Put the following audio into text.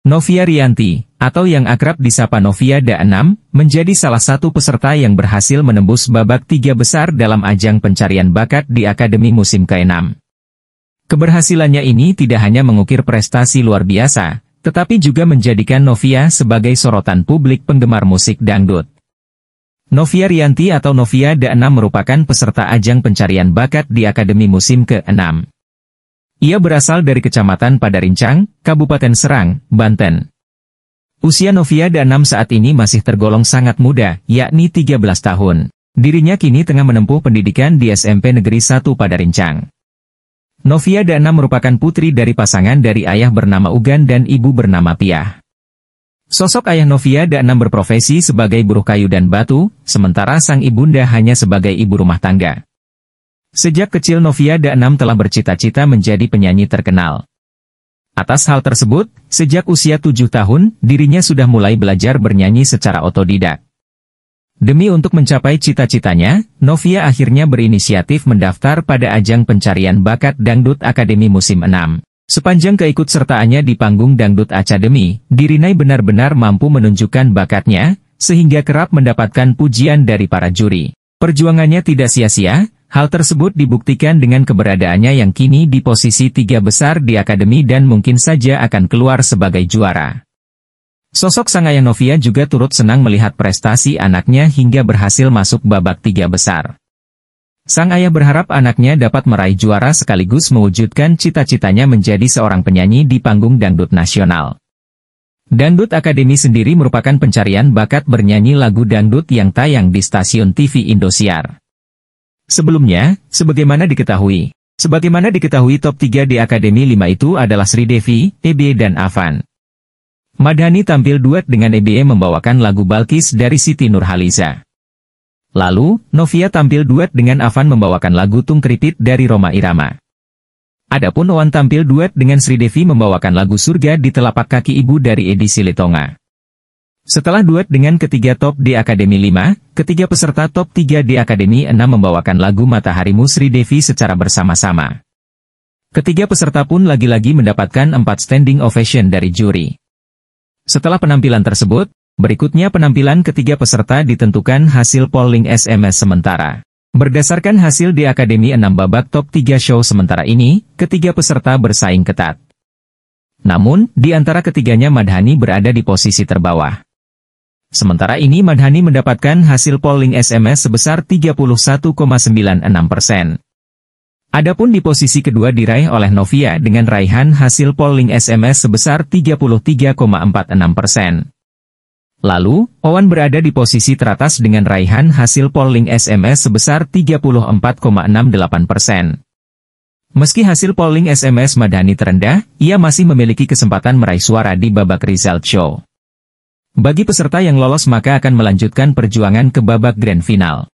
Novia Rianti, atau yang akrab disapa Novia Da6, menjadi salah satu peserta yang berhasil menembus babak tiga besar dalam ajang pencarian bakat di Akademi musim ke-6. Keberhasilannya ini tidak hanya mengukir prestasi luar biasa, tetapi juga menjadikan Novia sebagai sorotan publik penggemar musik dangdut. Novia Rianti atau Novia Da6 merupakan peserta ajang pencarian bakat di Akademi musim ke-6. Ia berasal dari Kecamatan Padarincang, Kabupaten Serang, Banten. Usia Novia Danam saat ini masih tergolong sangat muda, yakni 13 tahun. Dirinya kini tengah menempuh pendidikan di SMP Negeri 1 Padarincang. Novia Danam merupakan putri dari pasangan dari ayah bernama Ugan dan ibu bernama Piah. Sosok ayah Novia Danam berprofesi sebagai buruh kayu dan batu, sementara sang ibunda hanya sebagai ibu rumah tangga. Sejak kecil Novia 6 telah bercita-cita menjadi penyanyi terkenal. Atas hal tersebut, sejak usia 7 tahun, dirinya sudah mulai belajar bernyanyi secara otodidak. Demi untuk mencapai cita-citanya, Novia akhirnya berinisiatif mendaftar pada ajang pencarian bakat Dangdut Akademi musim 6. Sepanjang keikutsertaannya di panggung Dangdut Academy, Dirinai benar-benar mampu menunjukkan bakatnya, sehingga kerap mendapatkan pujian dari para juri. Perjuangannya tidak sia-sia, Hal tersebut dibuktikan dengan keberadaannya yang kini di posisi tiga besar di akademi dan mungkin saja akan keluar sebagai juara. Sosok sang ayah Novia juga turut senang melihat prestasi anaknya hingga berhasil masuk babak tiga besar. Sang ayah berharap anaknya dapat meraih juara sekaligus mewujudkan cita-citanya menjadi seorang penyanyi di panggung dangdut nasional. Dangdut Akademi sendiri merupakan pencarian bakat bernyanyi lagu dangdut yang tayang di stasiun TV Indosiar. Sebelumnya, sebagaimana diketahui, sebagaimana diketahui top 3 di Akademi 5 itu adalah Sri Devi, EBE dan Avan. Madhani tampil duet dengan EBE membawakan lagu Balkis dari Siti Nurhaliza. Lalu, Novia tampil duet dengan Avan membawakan lagu Tung Kripit dari Roma Irama. Adapun Owan tampil duet dengan Sri Devi membawakan lagu Surga di Telapak Kaki Ibu dari Edi Silitonga. Setelah duet dengan ketiga top di Akademi 5, ketiga peserta top 3 di Akademi 6 membawakan lagu Mataharimu Sri Devi secara bersama-sama. Ketiga peserta pun lagi-lagi mendapatkan empat standing ovation dari juri. Setelah penampilan tersebut, berikutnya penampilan ketiga peserta ditentukan hasil polling SMS sementara. Berdasarkan hasil di Akademi 6 babak top 3 show sementara ini, ketiga peserta bersaing ketat. Namun, di antara ketiganya Madhani berada di posisi terbawah. Sementara ini Madhani mendapatkan hasil polling SMS sebesar 31,96 persen. Adapun di posisi kedua diraih oleh Novia dengan raihan hasil polling SMS sebesar 33,46 persen. Lalu, Owan berada di posisi teratas dengan raihan hasil polling SMS sebesar 34,68 persen. Meski hasil polling SMS Madani terendah, ia masih memiliki kesempatan meraih suara di babak result show. Bagi peserta yang lolos maka akan melanjutkan perjuangan ke babak grand final.